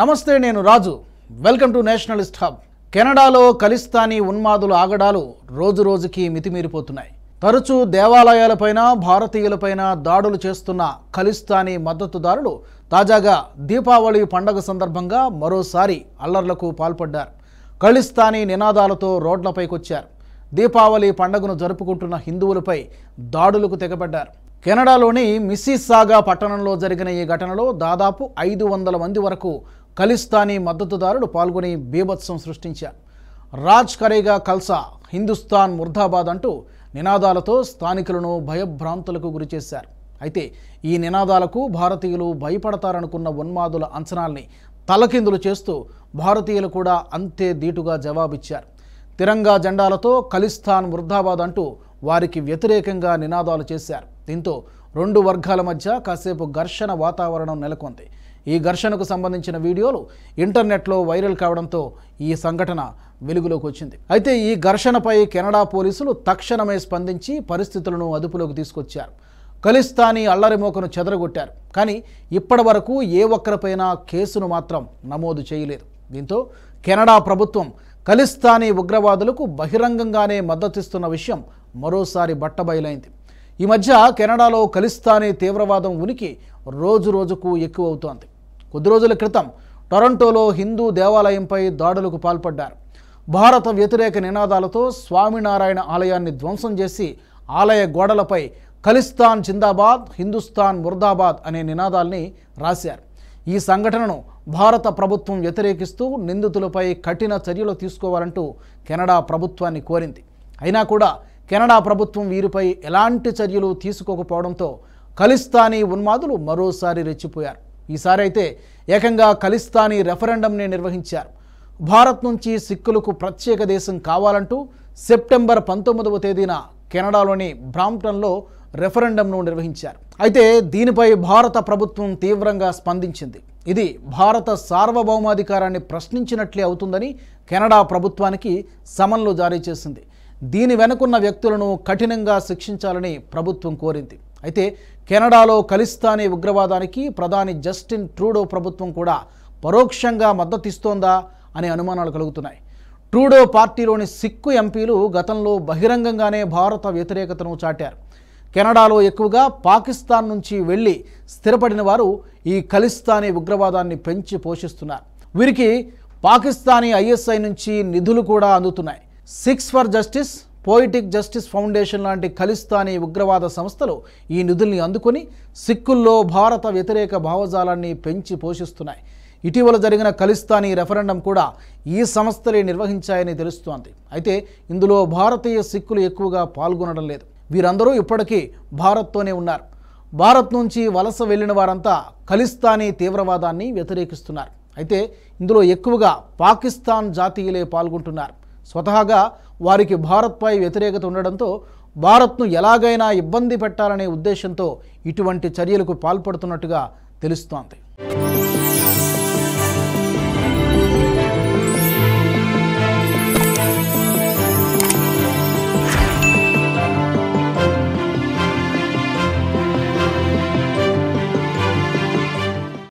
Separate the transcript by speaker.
Speaker 1: నమస్తే నేను Raju welcome to nationalist hub కెనడాలో ఖలిస్తానీ ఉన్మాదుల ఆగడాలు రోజు రోజుకి మితిమీరిపోతున్నాయి తరచూ దేవాలయాలపైన భారతీయులపైన దాడులు చేస్తున్న ఖలిస్తానీ మద్దతుదారులు తాజాగా దీపావళి పండగ సందర్భంగా మరోసారి అల్లర్లకు పాల్పడ్డారు ఖలిస్తానీ నినాదాలతో రోడ్లపైకొచ్చారు దీపావళి పండుగను జరుపుకుంటున్న హిందువులపై దాడులకు తెగబడ్డారు కెనడాలోని మిస్సిస్సాగా పట్టణంలో జరిగిన ఈ ఘటనలో దాదాపు ఐదు వందల మంది వరకు ఖలిస్తానీ మద్దతుదారుడు పాల్గొని బీభత్సం సృష్టించారు రాజ్ కరేగా కల్సా హిందుస్థాన్ ముర్దాబాద్ అంటూ నినాదాలతో స్థానికులను భయభ్రాంతులకు గురిచేశారు అయితే ఈ నినాదాలకు భారతీయులు భయపడతారనుకున్న ఉన్మాదుల అంచనాల్ని తలకిందులు చేస్తూ భారతీయులు కూడా అంతే దీటుగా జవాబిచ్చారు తిరంగా జెండాలతో ఖలిస్తాన్ ముర్దాబాద్ అంటూ వారికి వ్యతిరేకంగా నినాదాలు చేశారు దీంతో రెండు వర్గాల మధ్య కాసేపు ఘర్షణ వాతావరణం నెలకొంది ఈ ఘర్షణకు సంబంధించిన వీడియోలు ఇంటర్నెట్లో వైరల్ కావడంతో ఈ సంఘటన వెలుగులోకి వచ్చింది అయితే ఈ ఘర్షణపై కెనడా పోలీసులు తక్షణమే స్పందించి పరిస్థితులను అదుపులోకి తీసుకొచ్చారు ఖలిస్తానీ అల్లరిమోకను చెదరగొట్టారు కానీ ఇప్పటి వరకు ఏ ఒక్కరిపైనా కేసును మాత్రం నమోదు చేయలేదు దీంతో కెనడా ప్రభుత్వం ఖలిస్తానీ ఉగ్రవాదులకు బహిరంగంగానే మద్దతిస్తున్న విషయం మరోసారి బట్టబయలైంది ఈ మధ్య కెనడాలో కలిస్తానే తీవ్రవాదం ఉనికి రోజు రోజుకు ఎక్కువ అవుతోంది కొద్ది రోజుల క్రితం టొరంటోలో హిందూ దేవాలయంపై దాడులకు పాల్పడ్డారు భారత వ్యతిరేక నినాదాలతో స్వామినారాయణ ఆలయాన్ని ధ్వంసం చేసి ఆలయ గోడలపై ఖలిస్తాన్ జిందాబాద్ హిందుస్థాన్ ముర్దాబాద్ అనే నినాదాల్ని రాశారు ఈ సంఘటనను భారత ప్రభుత్వం వ్యతిరేకిస్తూ నిందితులపై కఠిన చర్యలు తీసుకోవాలంటూ కెనడా ప్రభుత్వాన్ని కోరింది అయినా కూడా కెనడా ప్రభుత్వం వీరిపై ఎలాంటి చర్యలు తీసుకోకపోవడంతో ఖలిస్తానీ ఉన్మాదులు మరోసారి రెచ్చిపోయారు ఈసారి అయితే ఏకంగా ఖలిస్తానీ రెఫరెండంని నిర్వహించారు భారత్ నుంచి సిక్కులకు ప్రత్యేక దేశం కావాలంటూ సెప్టెంబర్ పంతొమ్మిదవ తేదీన కెనడాలోని బ్రాంప్టన్లో రెఫరెండంను నిర్వహించారు అయితే దీనిపై భారత ప్రభుత్వం తీవ్రంగా స్పందించింది ఇది భారత సార్వభౌమాధికారాన్ని ప్రశ్నించినట్లే అవుతుందని కెనడా ప్రభుత్వానికి సమన్లు జారీ చేసింది దీని వెనుకున్న వ్యక్తులను కఠినంగా శిక్షించాలని ప్రభుత్వం కోరింది అయితే కెనడాలో కలిస్తానే ఉగ్రవాదానికి ప్రధాని జస్టిన్ ట్రూడో ప్రభుత్వం కూడా పరోక్షంగా మద్దతిస్తోందా అనే అనుమానాలు కలుగుతున్నాయి ట్రూడో పార్టీలోని సిక్కు ఎంపీలు గతంలో బహిరంగంగానే భారత వ్యతిరేకతను చాటారు కెనడాలో ఎక్కువగా పాకిస్తాన్ నుంచి వెళ్ళి స్థిరపడిన వారు ఈ ఖలిస్తానీ ఉగ్రవాదాన్ని పెంచి పోషిస్తున్నారు వీరికి పాకిస్తానీ ఐఎస్ఐ నుంచి నిధులు కూడా అందుతున్నాయి Sikhs for Justice Poetic Justice Foundation లాంటి ఖలిస్తానీ ఉగ్రవాద సంస్థలు ఈ నిధుల్ని అందుకొని సిక్కుల్లో భారత వ్యతిరేక భావజాలాన్ని పెంచి పోషిస్తున్నాయి ఇటీవల జరిగిన ఖలిస్తానీ రెఫరెండం కూడా ఈ సంస్థలే నిర్వహించాయని తెలుస్తోంది అయితే ఇందులో భారతీయ సిక్కులు ఎక్కువగా పాల్గొనడం లేదు వీరందరూ ఇప్పటికీ భారత్తోనే ఉన్నారు భారత్ నుంచి వలస వెళ్లిన వారంతా ఖలిస్తానీ తీవ్రవాదాన్ని వ్యతిరేకిస్తున్నారు అయితే ఇందులో ఎక్కువగా పాకిస్తాన్ జాతీయులే పాల్గొంటున్నారు స్వతహాగా వారికి భారత్పై వ్యతిరేకత ఉండడంతో భారత్ను ఎలాగైనా ఇబ్బంది పెట్టాలనే ఉద్దేశంతో ఇటువంటి చర్యలకు పాల్పడుతున్నట్టుగా తెలుస్తోంది